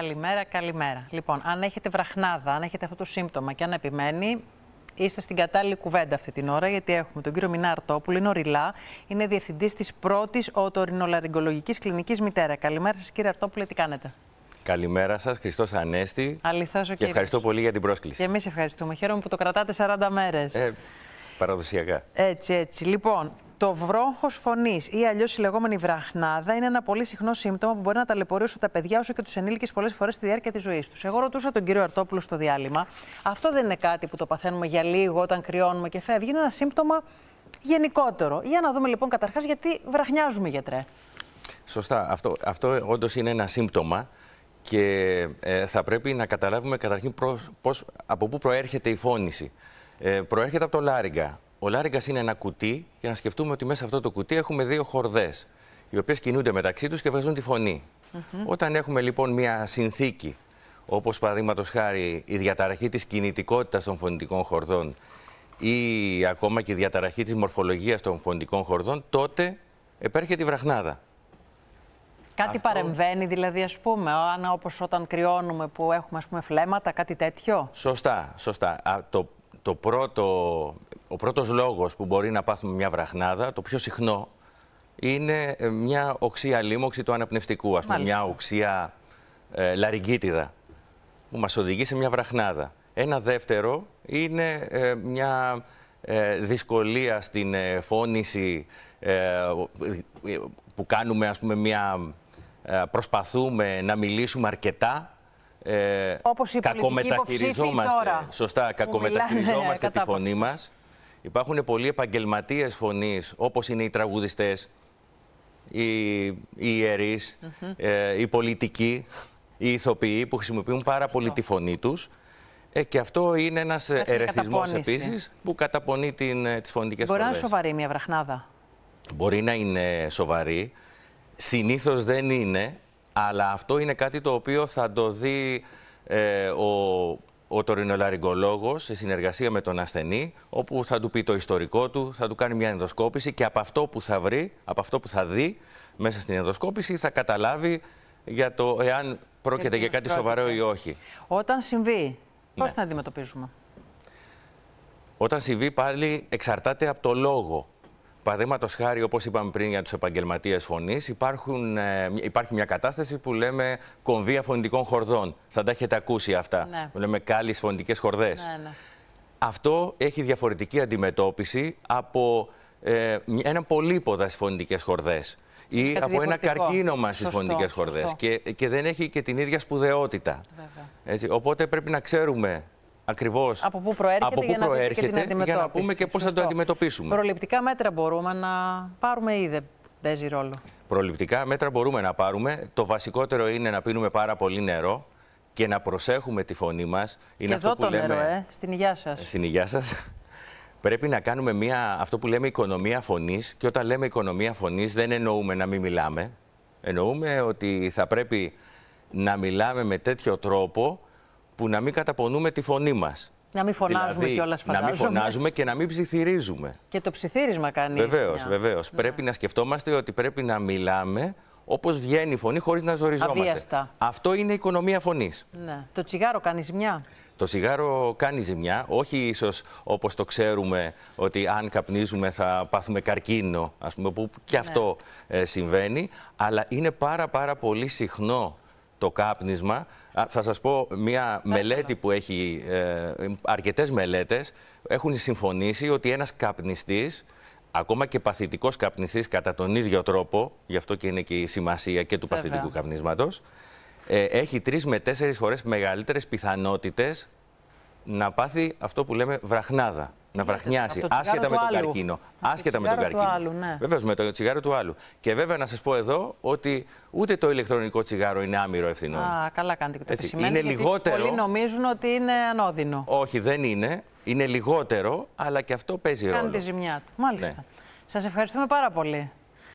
Καλημέρα, καλημέρα. Λοιπόν, αν έχετε βραχνάδα, αν έχετε αυτό το σύμπτωμα και αν επιμένει, είστε στην κατάλληλη κουβέντα αυτή την ώρα, γιατί έχουμε τον κύριο Μινά Αρτόπουλο, είναι οριλά, είναι διευθυντής της πρώτης οτορινολαριγκολογική κλινικής μητέρα. Καλημέρα σας, κύριε Αρτόπουλο, τι κάνετε. Καλημέρα σας, Χριστός Ανέστη. Αληθώ, Και ευχαριστώ πολύ για την πρόσκληση. Και εμείς ευχαριστούμε. Χαίρομαι που το κρατάτε 40 μέρες. Ε, παραδοσιακά. Έτσι, έτσι. Λοιπόν, το βρόχο φωνής ή αλλιώς η λεγόμενη βραχνάδα είναι ένα πολύ συχνό σύμπτωμα που μπορεί να ταλαιπωρήσει τα παιδιά όσο και τους ενήλικες πολλές φορές στη διάρκεια της ζωής τους. Εγώ ρωτούσα τον κύριο Αρτόπουλο στο διάλειμμα, αυτό δεν είναι κάτι που το παθαίνουμε για λίγο όταν κρυώνουμε και φεύγει. Είναι ένα σύμπτωμα γενικότερο. Για να δούμε λοιπόν καταρχάς γιατί βραχνιάζουμε γιατρέ. Σωστά. Αυτό, αυτό όντως είναι ένα σύμπτωμα και ε, θα πρέπει να καταλάβουμε καταρχήν προς, πώς, από πού προέρχεται η φώνηση. Ε, προέρχεται από το λάριγκα. Ο Λάριγκας είναι ένα κουτί και να σκεφτούμε ότι μέσα σε αυτό το κουτί έχουμε δύο χορδές, οι οποίες κινούνται μεταξύ τους και βγάζουν τη φωνή. Mm -hmm. Όταν έχουμε λοιπόν μια συνθήκη, όπως παραδείγματος χάρη η διαταραχή της κινητικότητας των φωνητικών χορδών ή ακόμα και η διαταραχή της μορφολογίας των φωνητικών χορδών, τότε επέρχεται η βραχνάδα. Κάτι Αυτό... παρεμβαίνει δηλαδή ας πούμε, όπως όταν κρυώνουμε που έχουμε ας πούμε φλέματα, κάτι τέτοιο. Σωστά, σωστά. Α, το, το πρώτο ο πρώτος λόγος που μπορεί να πάθουμε μια βραχνάδα, το πιο συχνό, είναι ε, μια οξία λίμωξη του αναπνευστικού, ας πούμε, μια οξία ε, λαριγκίτιδα που μας οδηγεί σε μια βραχνάδα. Ένα δεύτερο είναι ε, μια ε, δυσκολία στην φώνηση που κάνουμε, ας πούμε, μια, προσπαθούμε να μιλήσουμε αρκετά ε, Όπως η κακομεταχειριζόμαστε, τώρα, σωστά, κακομεταχειριζόμαστε μιλάνε, τη φωνή Υπάρχουν πολλοί επαγγελματίες φωνής, όπως είναι οι τραγουδιστές, οι, οι ιερείς, ε, οι πολιτικοί, οι ηθοποιοί που χρησιμοποιούν πάρα πολύ τη φωνή τους. Ε, και αυτό είναι ένας ερεθισμό επίσης που καταπονεί τι ε, τις φωνέ. Μπορεί να είναι σοβαρή μια βραχνάδα. Μπορεί να είναι σοβαρή. Συνήθως δεν είναι, αλλά αυτό είναι κάτι το οποίο θα το δει ε, ο ο τωρινολαριγκολόγο σε συνεργασία με τον ασθενή, όπου θα του πει το ιστορικό του, θα του κάνει μια ενδοσκόπηση και από αυτό που θα βρει, από αυτό που θα δει μέσα στην ενδοσκόπηση θα καταλάβει για το εάν πρόκειται για κάτι σοβαρό ή όχι. Όταν συμβεί, πώς ναι. θα αντιμετωπίζουμε. Όταν συμβεί πάλι εξαρτάται από το λόγο Παραδείγματος χάρη, όπως είπαμε πριν για τους επαγγελματίες φωνής, ε, υπάρχει μια κατάσταση που λέμε κομβία φωνητικών χορδών. Θα τα έχετε ακούσει αυτά. Ναι. Λέμε κάλλι φωνητικές χορδές. Ναι, ναι, Αυτό έχει διαφορετική αντιμετώπιση από ε, ένα πολύποδα στις φωνητικές χορδές ή από ένα καρκίνωμα στις φωνητικές χορδές. Και, και δεν έχει και την ίδια σπουδαιότητα. Έτσι, οπότε πρέπει να ξέρουμε Ακριβώς. Από πού προέρχεται, από που για, να και για πούμε και πώς θα το αντιμετωπίσουμε. Προληπτικά μέτρα μπορούμε να πάρουμε ή δεν παίζει ρόλο. Προληπτικά μέτρα μπορούμε να πάρουμε. Το βασικότερο είναι να πίνουμε πάρα πολύ νερό και να προσέχουμε τη φωνή μας. Είναι και αυτό που λέμε. Νερό, ε, στην υγεία σας. Στην υγεία σας. Πρέπει να κάνουμε μια, αυτό που λέμε οικονομία φωνής. Και όταν λέμε οικονομία φωνής, δεν εννοούμε να μην μιλάμε. Εννοούμε ότι θα πρέπει να μιλάμε με τέτοιο τρόπο που να μην καταπονούμε τη φωνή μας. Να μην φωνάζουμε δηλαδή, κιόλας Να μην φωνάζουμε και να μην ψιθυρίζουμε. Και το ψιθύρισμα κάνει. Βεβαίως, βεβαίως. Ναι. Πρέπει να σκεφτόμαστε ότι πρέπει να μιλάμε όπως βγαίνει η φωνή, χωρίς να ζοριζόμαστε. Αβίαστα. Αυτό είναι η οικονομία φωνής. Ναι. Το τσιγάρο κάνει ζημιά. Το τσιγάρο κάνει ζημιά, όχι ίσως όπως το ξέρουμε ότι αν καπνίζουμε θα πάθουμε καρκίνο, ας πούμε, που και ναι. αυτό ε, συμβαίνει, αλλά είναι πάρα, πάρα πολύ συχνό το κάπνισμα. Θα σας πω μια μελέτη που έχει, ε, αρκετές μελέτες έχουν συμφωνήσει ότι ένας καπνιστής, ακόμα και παθητικός καπνιστής κατά τον ίδιο τρόπο, γι' αυτό και είναι και η σημασία και του παθητικού καπνίσματος, ε, έχει τρεις με τέσσερις φορές μεγαλύτερες πιθανότητες να πάθει αυτό που λέμε βραχνάδα να βραχνιάσει, άσχετα με τον καρκίνο, άσχετα με τον καρκίνο. Ναι. με το τσιγάρο του άλλου. Και βέβαια να σας πω εδώ ότι ούτε το ηλεκτρονικό τσιγάρο είναι άμυρο ευθυνό. Α, καλά κάνετε και το Έτσι, Είναι λιγότερο. Πολλοί νομίζουν ότι είναι ανώδυνο. Όχι, δεν είναι. Είναι λιγότερο, αλλά και αυτό παίζει ρόλο. Κάνει τη ζημιά του. Μάλιστα. Ναι. Σας ευχαριστούμε πάρα πολύ.